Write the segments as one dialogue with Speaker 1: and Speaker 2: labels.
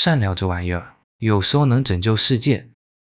Speaker 1: 善良这玩意儿，有时候能拯救世界，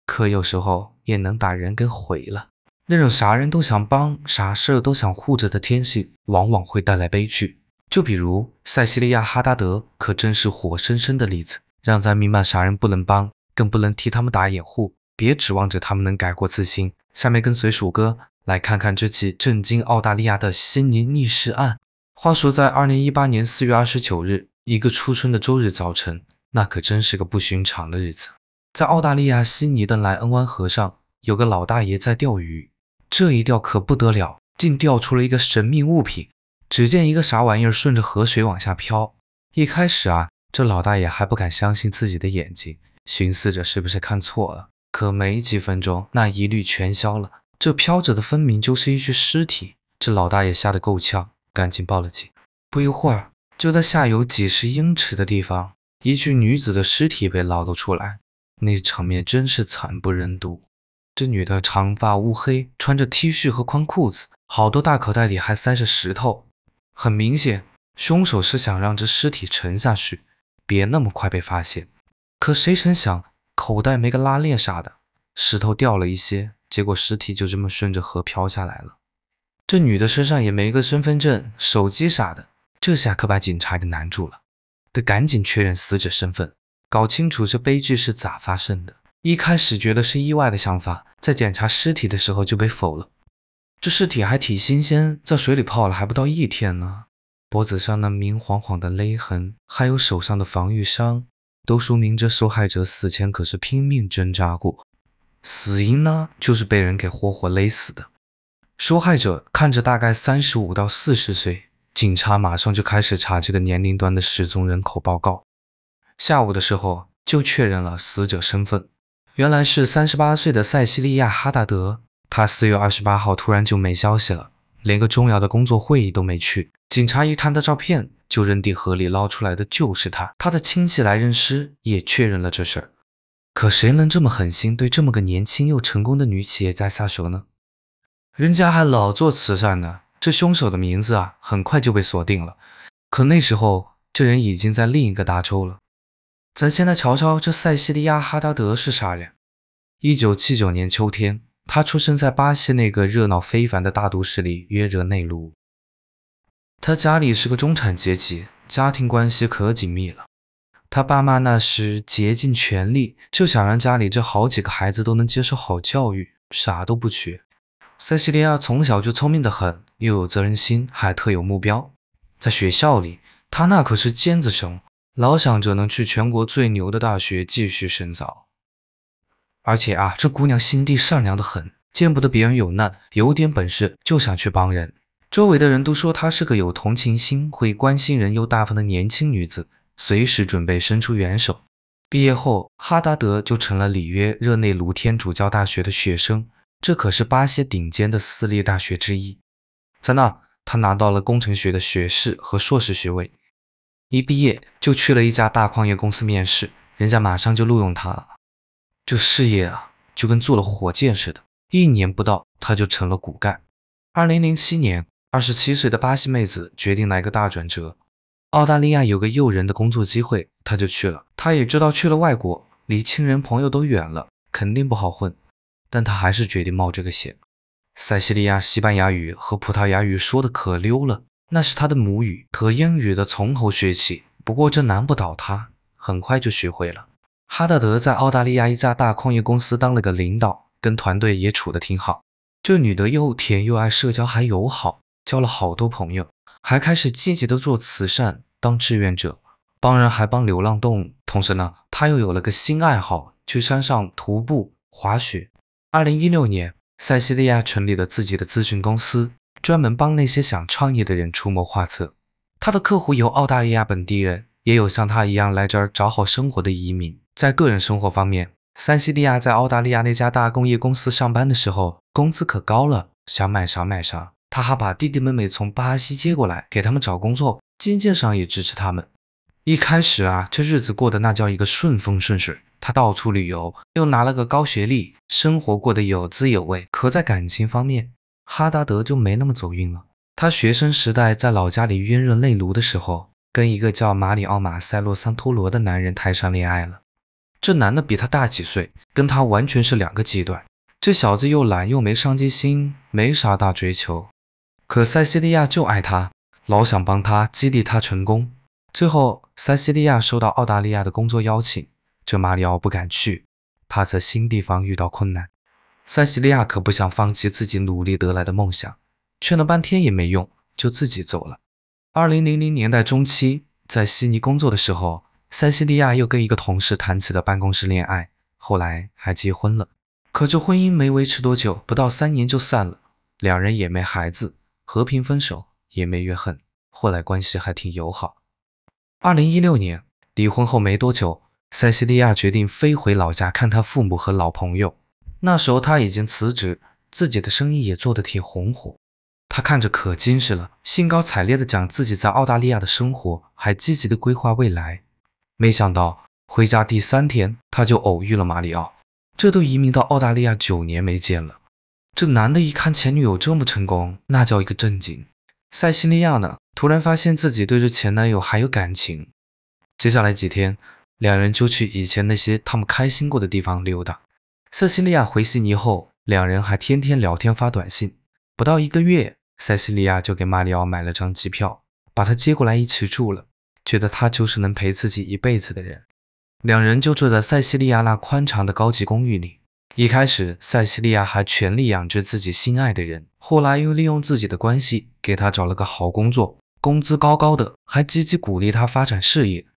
Speaker 1: 可有时候也能把人给毁了。那种啥人都想帮，啥事都想护着的天性，往往会带来悲剧。就比如塞西利亚哈达德，可真是活生生的例子，让咱明白啥人不能帮，更不能替他们打掩护。别指望着他们能改过自新。下面跟随鼠哥来看看这起震惊澳大利亚的悉尼溺尸案。话说在二零一八年四月二十九日，一个初春的周日早晨。那可真是个不寻常的日子，在澳大利亚悉尼的莱恩湾河上，有个老大爷在钓鱼，这一钓可不得了，竟钓出了一个神秘物品。只见一个啥玩意儿顺着河水往下飘。一开始啊，这老大爷还不敢相信自己的眼睛，寻思着是不是看错了。可没几分钟，那疑虑全消了，这飘着的分明就是一具尸体。这老大爷吓得够呛，赶紧报了警。不一会儿，就在下游几十英尺的地方。一具女子的尸体被捞了出来，那场面真是惨不忍睹。这女的长发乌黑，穿着 T 恤和宽裤子，好多大口袋里还塞着石头。很明显，凶手是想让这尸体沉下去，别那么快被发现。可谁成想，口袋没个拉链啥的，石头掉了一些，结果尸体就这么顺着河漂下来了。这女的身上也没个身份证、手机啥的，这下可把警察给难住了。得赶紧确认死者身份，搞清楚这悲剧是咋发生的。一开始觉得是意外的想法，在检查尸体的时候就被否了。这尸体还挺新鲜，在水里泡了还不到一天呢。脖子上那明晃晃的勒痕，还有手上的防御伤，都说明这受害者死前可是拼命挣扎过。死因呢，就是被人给活活勒死的。受害者看着大概三十五到四十岁。警察马上就开始查这个年龄段的失踪人口报告，下午的时候就确认了死者身份，原来是三十八岁的塞西利亚哈达德，她四月二十八号突然就没消息了，连个重要的工作会议都没去。警察一看到照片就认定河里捞出来的就是他。他的亲戚来认尸也确认了这事儿。可谁能这么狠心对这么个年轻又成功的女企业家下手呢？人家还老做慈善呢。这凶手的名字啊，很快就被锁定了，可那时候这人已经在另一个达州了。咱现在瞧瞧这塞西利亚哈达德是啥人？一九七九年秋天，他出生在巴西那个热闹非凡的大都市里约热内卢。他家里是个中产阶级，家庭关系可紧密了。他爸妈那时竭尽全力，就想让家里这好几个孩子都能接受好教育，啥都不缺。塞西利亚从小就聪明的很。又有责任心，还特有目标。在学校里，她那可是尖子生，老想着能去全国最牛的大学继续深造。而且啊，这姑娘心地善良的很，见不得别人有难，有点本事就想去帮人。周围的人都说她是个有同情心、会关心人又大方的年轻女子，随时准备伸出援手。毕业后，哈达德就成了里约热内卢天主教大学的学生，这可是巴西顶尖的私立大学之一。在那，他拿到了工程学的学士和硕士学位，一毕业就去了一家大矿业公司面试，人家马上就录用他了。这事业啊，就跟坐了火箭似的，一年不到他就成了骨干。二零零七年，二十七岁的巴西妹子决定来个大转折，澳大利亚有个诱人的工作机会，他就去了。他也知道去了外国，离亲人朋友都远了，肯定不好混，但他还是决定冒这个险。塞西利亚西班牙语和葡萄牙语说的可溜了，那是她的母语，和英语的从头学起，不过这难不倒她，很快就学会了。哈德德在澳大利亚一家大矿业公司当了个领导，跟团队也处的挺好。这女的又甜又爱社交还友好，交了好多朋友，还开始积极的做慈善，当志愿者，帮人还帮流浪动物。同时呢，她又有了个新爱好，去山上徒步滑雪。二零一六年。塞西利亚成立了自己的咨询公司，专门帮那些想创业的人出谋划策。他的客户有澳大利亚本地人，也有像他一样来这儿找好生活的移民。在个人生活方面，塞西利亚在澳大利亚那家大工业公司上班的时候，工资可高了，想买啥买啥。他还把弟弟妹妹从巴西接过来，给他们找工作，经济上也支持他们。一开始啊，这日子过得那叫一个顺风顺水。他到处旅游，又拿了个高学历，生活过得有滋有味。可在感情方面，哈达德就没那么走运了。他学生时代在老家里冤热泪庐的时候，跟一个叫马里奥马塞洛桑托罗的男人谈上恋爱了。这男的比他大几岁，跟他完全是两个极端。这小子又懒又没上进心，没啥大追求。可塞西利亚就爱他，老想帮他激励他成功。最后，塞西利亚收到澳大利亚的工作邀请。这马里奥不敢去，怕在新地方遇到困难。塞西利亚可不想放弃自己努力得来的梦想，劝了半天也没用，就自己走了。二零零零年代中期，在悉尼工作的时候，塞西利亚又跟一个同事谈起了办公室恋爱，后来还结婚了。可这婚姻没维持多久，不到三年就散了，两人也没孩子，和平分手也没怨恨，后来关系还挺友好。二零一六年离婚后没多久。塞西利亚决定飞回老家看他父母和老朋友。那时候他已经辞职，自己的生意也做得挺红火，他看着可精神了，兴高采烈地讲自己在澳大利亚的生活，还积极地规划未来。没想到回家第三天，他就偶遇了马里奥，这都移民到澳大利亚九年没见了。这男的一看前女友这么成功，那叫一个震惊。塞西利亚呢，突然发现自己对这前男友还有感情。接下来几天。两人就去以前那些他们开心过的地方溜达。塞西利亚回悉尼后，两人还天天聊天发短信。不到一个月，塞西利亚就给马里奥买了张机票，把他接过来一起住了，觉得他就是能陪自己一辈子的人。两人就住在塞西利亚那宽敞的高级公寓里。一开始，塞西利亚还全力养着自己心爱的人，后来又利用自己的关系给他找了个好工作，工资高高的，还积极鼓励他发展事业。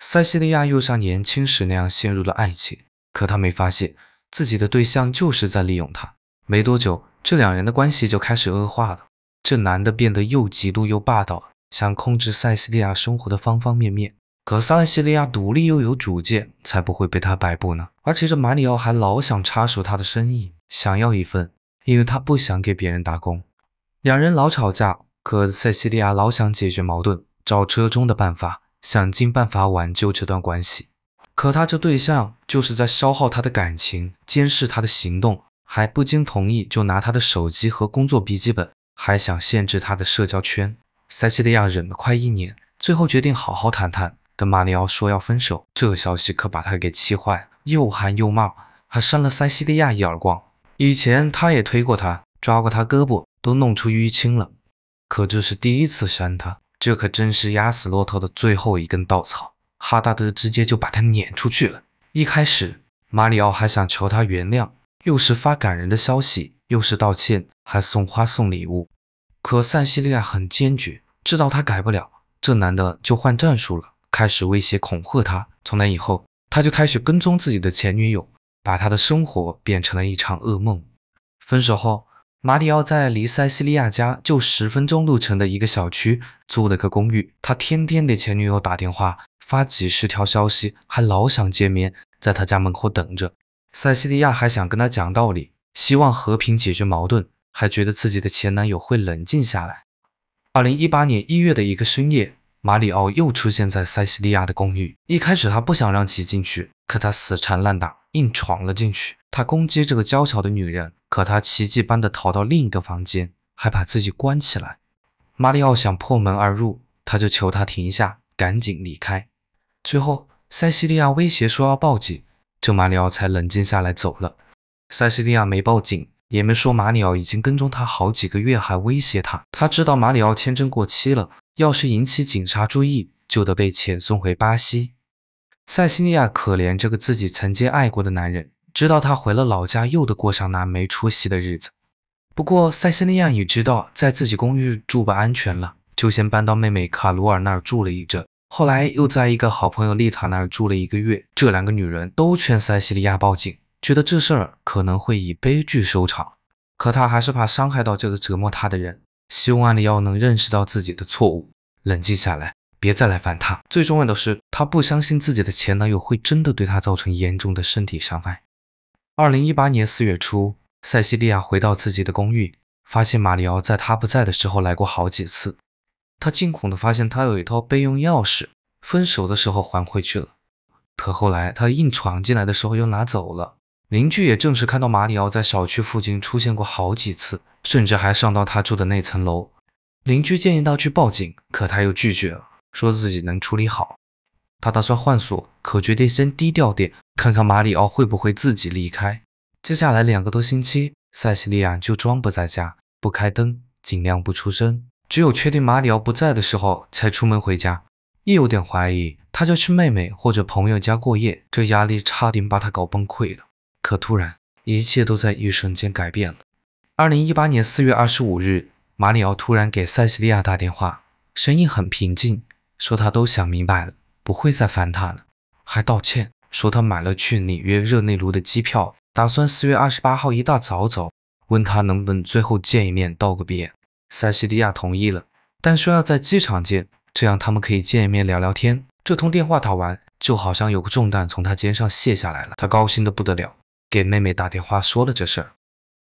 Speaker 1: 塞西利亚又像年轻时那样陷入了爱情，可她没发现自己的对象就是在利用她。没多久，这两人的关系就开始恶化了。这男的变得又嫉妒又霸道想控制塞西利亚生活的方方面面。可塞西利亚独立又有主见，才不会被他摆布呢。而且这马里奥还老想插手他的生意，想要一份，因为他不想给别人打工。两人老吵架，可塞西利亚老想解决矛盾，找折中的办法。想尽办法挽救这段关系，可他这对象就是在消耗他的感情，监视他的行动，还不经同意就拿他的手机和工作笔记本，还想限制他的社交圈。塞西利亚忍了快一年，最后决定好好谈谈，跟马里奥说要分手。这个消息可把他给气坏了，又喊又骂，还扇了塞西利亚一耳光。以前他也推过他，抓过他胳膊，都弄出淤青了，可这是第一次扇他。这可真是压死骆驼的最后一根稻草，哈达德直接就把他撵出去了。一开始，马里奥还想求他原谅，又是发感人的消息，又是道歉，还送花送礼物。可塞西利亚很坚决，知道他改不了，这男的就换战术了，开始威胁恐吓他。从那以后，他就开始跟踪自己的前女友，把他的生活变成了一场噩梦。分手后。马里奥在离塞西利亚家就十分钟路程的一个小区租了个公寓，他天天给前女友打电话，发几十条消息，还老想见面，在他家门口等着。塞西利亚还想跟他讲道理，希望和平解决矛盾，还觉得自己的前男友会冷静下来。二零一八年一月的一个深夜，马里奥又出现在塞西利亚的公寓，一开始他不想让其进去，可他死缠烂打，硬闯了进去，他攻击这个娇小的女人。可他奇迹般的逃到另一个房间，还把自己关起来。马里奥想破门而入，他就求他停下，赶紧离开。最后塞西利亚威胁说要报警，这马里奥才冷静下来走了。塞西利亚没报警，也没说马里奥已经跟踪他好几个月，还威胁他。他知道马里奥签证过期了，要是引起警察注意，就得被遣送回巴西。塞西利亚可怜这个自己曾经爱过的男人。直到他回了老家，又得过上那没出息的日子。不过塞西利亚也知道在自己公寓住不安全了，就先搬到妹妹卡罗尔那儿住了一阵，后来又在一个好朋友丽塔那儿住了一个月。这两个女人都劝塞西利亚报警，觉得这事儿可能会以悲剧收场，可她还是怕伤害到这个折磨她的人，希望里要能认识到自己的错误，冷静下来，别再来烦她。最重要的是，她不相信自己的前男友会真的对她造成严重的身体伤害。二零一八年四月初，塞西利亚回到自己的公寓，发现马里奥在她不在的时候来过好几次。他惊恐地发现他有一套备用钥匙，分手的时候还回去了，可后来他硬闯进来的时候又拿走了。邻居也正是看到马里奥在小区附近出现过好几次，甚至还上到他住的那层楼。邻居建议他去报警，可他又拒绝了，说自己能处理好。他打算换锁，可决定先低调点。看看马里奥会不会自己离开。接下来两个多星期，塞西利亚就装不在家，不开灯，尽量不出声，只有确定马里奥不在的时候才出门回家。一有点怀疑，他就去妹妹或者朋友家过夜，这压力差点把他搞崩溃了。可突然，一切都在一瞬间改变了。二零一八年四月二十五日，马里奥突然给塞西利亚打电话，声音很平静，说他都想明白了，不会再烦他了，还道歉。说他买了去纽约热内卢的机票，打算四月二十八号一大早走。问他能不能最后见一面道个别，塞西利亚同意了，但说要在机场见，这样他们可以见一面聊聊天。这通电话打完，就好像有个重担从他肩上卸下来了，他高兴的不得了，给妹妹打电话说了这事儿。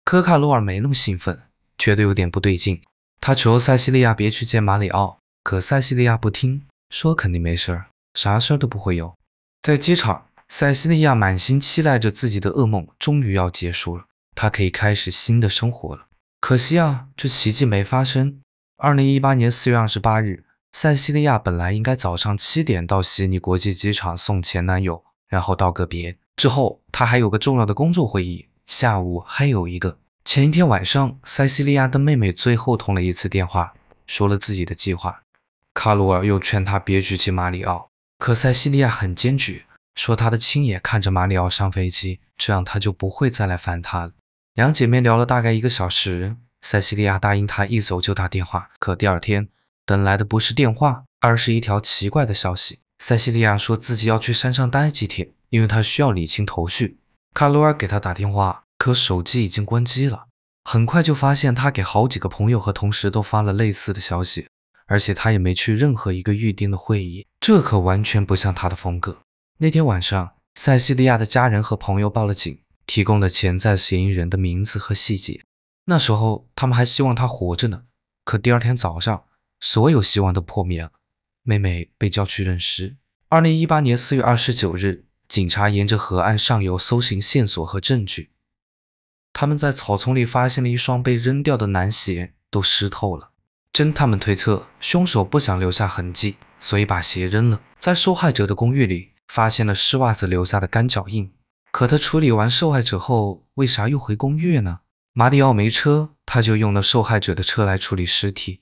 Speaker 1: 科卡洛尔没那么兴奋，觉得有点不对劲，他求塞西利亚别去见马里奥，可塞西利亚不听，说肯定没事儿，啥事儿都不会有，在机场。塞西利亚满心期待着自己的噩梦终于要结束了，她可以开始新的生活了。可惜啊，这奇迹没发生。二零一八年四月二十八日，塞西利亚本来应该早上七点到悉尼国际机场送前男友，然后道个别，之后她还有个重要的工作会议，下午还有一个。前一天晚上，塞西利亚的妹妹最后通了一次电话，说了自己的计划。卡罗尔又劝她别去骑马里奥，可塞西利亚很坚决。说他的亲眼看着马里奥上飞机，这样他就不会再来烦他了。两姐妹聊了大概一个小时，塞西利亚答应他一走就打电话，可第二天等来的不是电话，而是一条奇怪的消息。塞西利亚说自己要去山上待几天，因为他需要理清头绪。卡罗尔给他打电话，可手机已经关机了。很快就发现他给好几个朋友和同事都发了类似的消息，而且他也没去任何一个预定的会议，这可完全不像他的风格。那天晚上，塞西利亚的家人和朋友报了警，提供了潜在嫌疑人的名字和细节。那时候，他们还希望他活着呢。可第二天早上，所有希望都破灭了，妹妹被叫去认尸。二零一八年四月二十九日，警察沿着河岸上游搜寻线索和证据，他们在草丛里发现了一双被扔掉的男鞋，都湿透了。侦探们推测，凶手不想留下痕迹，所以把鞋扔了。在受害者的公寓里。发现了湿袜子留下的干脚印，可他处理完受害者后，为啥又回公寓呢？马里奥没车，他就用了受害者的车来处理尸体，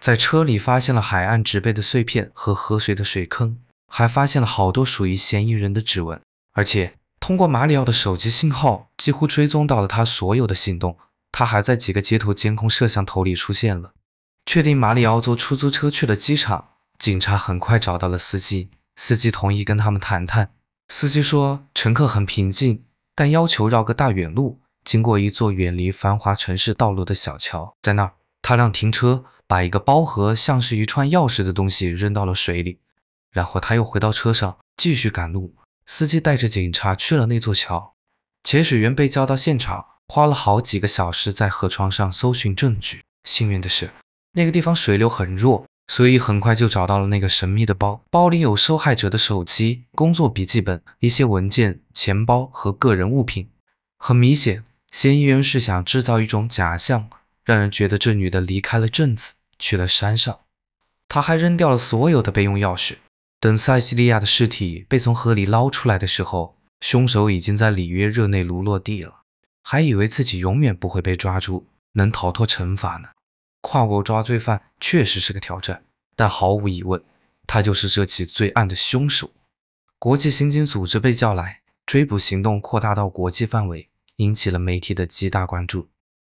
Speaker 1: 在车里发现了海岸植被的碎片和河水的水坑，还发现了好多属于嫌疑人的指纹，而且通过马里奥的手机信号，几乎追踪到了他所有的行动，他还在几个街头监控摄像头里出现了，确定马里奥坐出租车去了机场，警察很快找到了司机。司机同意跟他们谈谈。司机说乘客很平静，但要求绕个大远路，经过一座远离繁华城市道路的小桥，在那儿，他让停车，把一个包和像是一串钥匙的东西扔到了水里，然后他又回到车上继续赶路。司机带着警察去了那座桥，潜水员被叫到现场，花了好几个小时在河床上搜寻证据。幸运的是，那个地方水流很弱。所以很快就找到了那个神秘的包，包里有受害者的手机、工作笔记本、一些文件、钱包和个人物品。很明显，嫌疑人是想制造一种假象，让人觉得这女的离开了镇子，去了山上。他还扔掉了所有的备用钥匙。等塞西利亚的尸体被从河里捞出来的时候，凶手已经在里约热内卢落地了，还以为自己永远不会被抓住，能逃脱惩罚呢。跨国抓罪犯确实是个挑战，但毫无疑问，他就是这起罪案的凶手。国际刑警组织被叫来，追捕行动扩大到国际范围，引起了媒体的极大关注。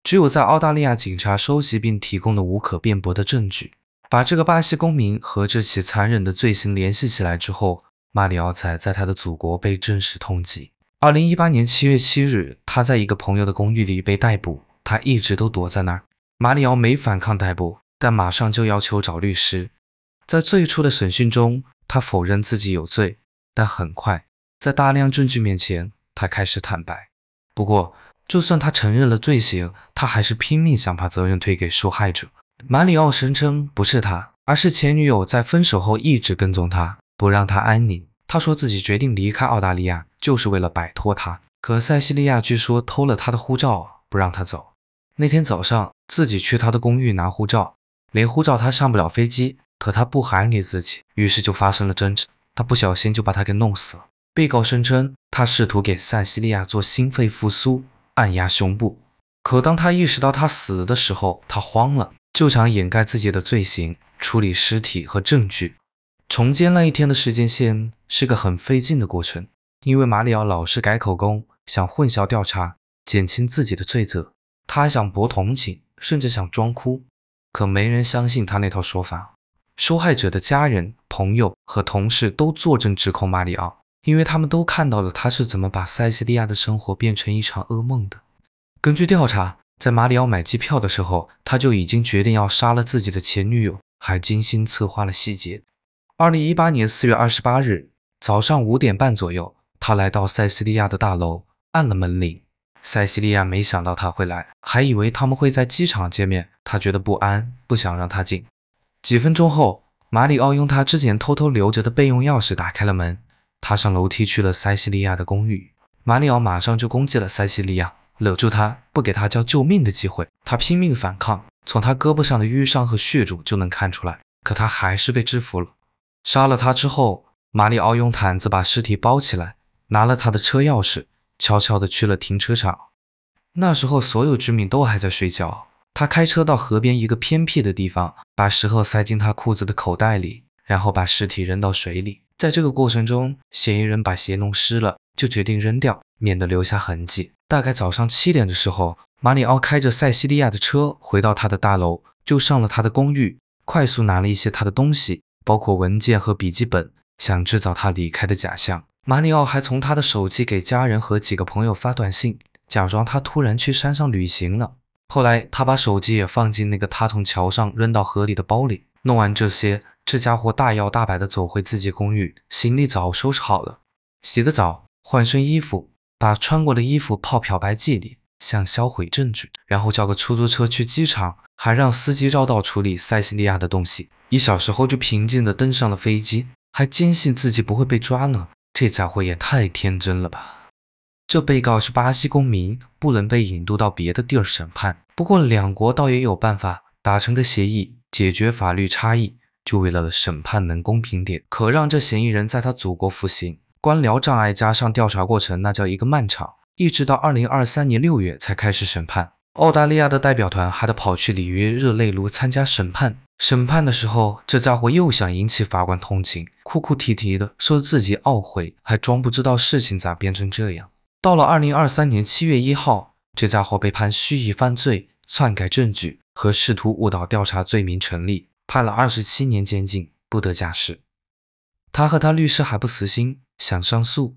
Speaker 1: 只有在澳大利亚警察收集并提供了无可辩驳的证据，把这个巴西公民和这起残忍的罪行联系起来之后，马里奥才在他的祖国被正式通缉。二零一八年七月七日，他在一个朋友的公寓里被逮捕，他一直都躲在那儿。马里奥没反抗逮捕，但马上就要求找律师。在最初的审讯中，他否认自己有罪，但很快在大量证据面前，他开始坦白。不过，就算他承认了罪行，他还是拼命想把责任推给受害者。马里奥声称不是他，而是前女友在分手后一直跟踪他，不让他安宁。他说自己决定离开澳大利亚就是为了摆脱他，可塞西利亚据说偷了他的护照，不让他走。那天早上，自己去他的公寓拿护照，连护照他上不了飞机，可他不喊你自己，于是就发生了争执，他不小心就把他给弄死了。被告声称，他试图给塞西利亚做心肺复苏，按压胸部，可当他意识到他死的时候，他慌了，就想掩盖自己的罪行，处理尸体和证据。重建那一天的时间线是个很费劲的过程，因为马里奥老是改口供，想混淆调查，减轻自己的罪责。他还想博同情，甚至想装哭，可没人相信他那套说法。受害者的家人、朋友和同事都作证指控马里奥，因为他们都看到了他是怎么把塞西利亚的生活变成一场噩梦的。根据调查，在马里奥买机票的时候，他就已经决定要杀了自己的前女友，还精心策划了细节。二零一八年四月二十八日早上五点半左右，他来到塞西利亚的大楼，按了门铃。塞西利亚没想到他会来，还以为他们会在机场见面。他觉得不安，不想让他进。几分钟后，马里奥用他之前偷偷留着的备用钥匙打开了门，他上楼梯去了塞西利亚的公寓。马里奥马上就攻击了塞西利亚，搂住他，不给他叫救命的机会。他拼命反抗，从他胳膊上的淤伤和血肿就能看出来。可他还是被制服了。杀了他之后，马里奥用毯子把尸体包起来，拿了他的车钥匙。悄悄地去了停车场，那时候所有居民都还在睡觉。他开车到河边一个偏僻的地方，把石头塞进他裤子的口袋里，然后把尸体扔到水里。在这个过程中，嫌疑人把鞋弄湿了，就决定扔掉，免得留下痕迹。大概早上七点的时候，马里奥开着塞西利亚的车回到他的大楼，就上了他的公寓，快速拿了一些他的东西，包括文件和笔记本，想制造他离开的假象。马里奥还从他的手机给家人和几个朋友发短信，假装他突然去山上旅行了。后来他把手机也放进那个他从桥上扔到河里的包里。弄完这些，这家伙大摇大摆地走回自己公寓，行李早收拾好了，洗个澡，换身衣服，把穿过的衣服泡漂白剂里，想销毁证据，然后叫个出租车去机场，还让司机绕道处理塞西利亚的东西。一小时后就平静地登上了飞机，还坚信自己不会被抓呢。这家伙也太天真了吧！这被告是巴西公民，不能被引渡到别的地儿审判。不过两国倒也有办法达成个协议，解决法律差异，就为了审判能公平点，可让这嫌疑人在他祖国服刑。官僚障碍加上调查过程，那叫一个漫长，一直到二零二三年六月才开始审判。澳大利亚的代表团还得跑去里约热内卢参加审判。审判的时候，这家伙又想引起法官同情，哭哭啼啼的说自己懊悔，还装不知道事情咋变成这样。到了二零二三年七月一号，这家伙被判蓄意犯罪、篡改证据和试图误导调查罪名成立，判了二十七年监禁，不得假释。他和他律师还不死心，想上诉，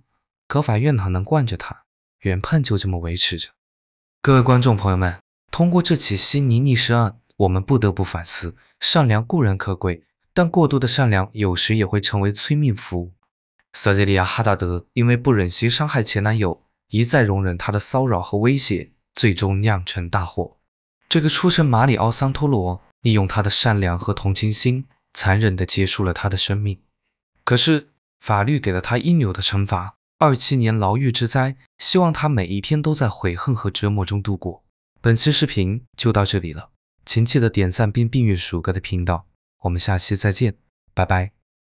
Speaker 1: 可法院哪能惯着他，原判就这么维持着。各位观众朋友们，通过这起悉尼溺尸案。我们不得不反思，善良固然可贵，但过度的善良有时也会成为催命符。塞雷利亚哈达德因为不忍心伤害前男友，一再容忍他的骚扰和威胁，最终酿成大祸。这个出身马里奥桑托罗利用他的善良和同情心，残忍的结束了他的生命。可是法律给了他应有的惩罚，二七年牢狱之灾，希望他每一天都在悔恨和折磨中度过。本期视频就到这里了。请记得点赞并订阅鼠哥的频道，我们下期再见，拜拜。